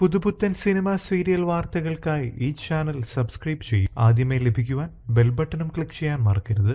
പുതുപുത്തൻ cinema serial വാർത്തകൾക്കായി ഈ ചാനൽ സബ്സ്ക്രൈബ് ചെയ്യും ആദ്യമേ ലഭിക്കുവാൻ ബെൽബട്ടണും ക്ലിക്ക് ചെയ്യാൻ മറക്കരുത്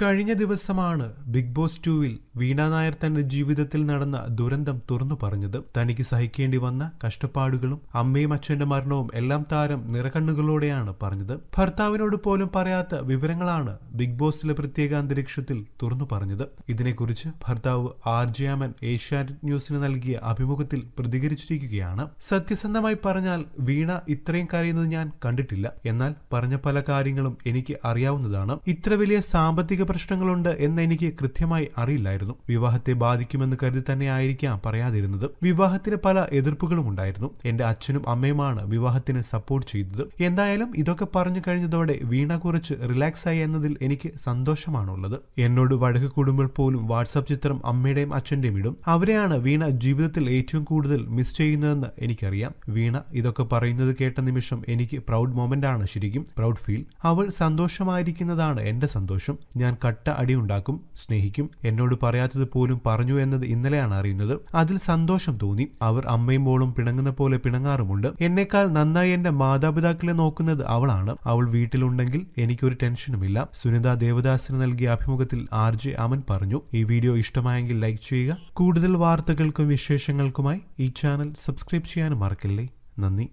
കഴിഞ്ഞ ദിവസമാണ് ബിഗ് ബോസ് ടുവിൽ വീണ നായർ തന്റെ ജീവിതത്തിൽ നടന്ന ദുരന്തം തുറന്നു പറഞ്ഞത് തനിക്ക് സഹിക്കേണ്ടി വന്ന കഷ്ടപ്പാടുകളും അമ്മയും അച്ഛന്റെ മരണവും എല്ലാം താരം നിറകണ്ണുകളോടെയാണ് പറഞ്ഞത് ഭർത്താവിനോട് പോലും പറയാത്ത വിവരങ്ങളാണ് ബിഗ് ബോസിലെ പ്രത്യേക അന്തരീക്ഷത്തിൽ തുറന്നു പറഞ്ഞത് ഇതിനെക്കുറിച്ച് ഭർത്താവ് ആർ അമൻ ഏഷ്യാനെറ്റ് ന്യൂസിന് നൽകിയ അഭിമുഖത്തിൽ പ്രതികരിച്ചിരിക്കുകയാണ് സത്യസന്ധമായി പറഞ്ഞാൽ വീണ ഇത്രയും കരയുന്നത് ഞാൻ കണ്ടിട്ടില്ല എന്നാൽ പറഞ്ഞ പല കാര്യങ്ങളും എനിക്ക് അറിയാവുന്നതാണ് ഇത്ര വലിയ സാമ്പത്തിക പ്രശ്നങ്ങളുണ്ട് എനിക്ക് കൃത്യമായി അറിയില്ലായിരുന്നു വിവാഹത്തെ ബാധിക്കുമെന്ന് കരുതി തന്നെ ആയിരിക്കാം പറയാതിരുന്നത് വിവാഹത്തിന് പല എതിർപ്പുകളും ഉണ്ടായിരുന്നു എന്റെ അച്ഛനും അമ്മയുമാണ് വിവാഹത്തിന് സപ്പോർട്ട് ചെയ്തത് എന്തായാലും ഇതൊക്കെ പറഞ്ഞു കഴിഞ്ഞതോടെ വീണ കുറച്ച് റിലാക്സ് ആയി എന്നതിൽ എനിക്ക് സന്തോഷമാണുള്ളത് എന്നോട് വഴക്ക് കൂടുമ്പോൾ പോലും വാട്സാപ്പ് ചിത്രം അമ്മയുടെയും അച്ഛന്റെയും ഇടും അവരെയാണ് വീണ ജീവിതത്തിൽ ഏറ്റവും കൂടുതൽ മിസ് ചെയ്യുന്നതെന്ന് എനിക്കറിയാം വീണ ഇതൊക്കെ പറയുന്നത് കേട്ട നിമിഷം എനിക്ക് പ്രൗഡ് മൊമെന്റ് ആണ് ശരിക്കും പ്രൗഡ് ഫീൽ അവൾ സന്തോഷമായിരിക്കുന്നതാണ് എന്റെ സന്തോഷം ഞാൻ കട്ട ഉണ്ടാക്കും സ്നേഹിക്കും എന്നോട് പറയാത്തത് പോലും പറഞ്ഞു എന്നത് ഇന്നലെയാണ് അറിയുന്നത് അതിൽ സന്തോഷം തോന്നി അവർ അമ്മയും മോളും പിണങ്ങുന്ന പോലെ പിണങ്ങാറുമുണ്ട് എന്നെക്കാൾ നന്നായി എന്റെ മാതാപിതാക്കളെ നോക്കുന്നത് അവളാണ് അവൾ വീട്ടിലുണ്ടെങ്കിൽ എനിക്കൊരു ടെൻഷനുമില്ല സുനിത ദേവദാസിന് നൽകിയ അഭിമുഖത്തിൽ ആർ ജെ അമൻ പറഞ്ഞു ഈ വീഡിയോ ഇഷ്ടമായെങ്കിൽ ലൈക്ക് ചെയ്യുക കൂടുതൽ വാർത്തകൾക്കും വിശേഷങ്ങൾക്കുമായി ഈ ചാനൽ സബ്സ്ക്രൈബ് ചെയ്യാനും മറക്കില്ലേ നന്ദി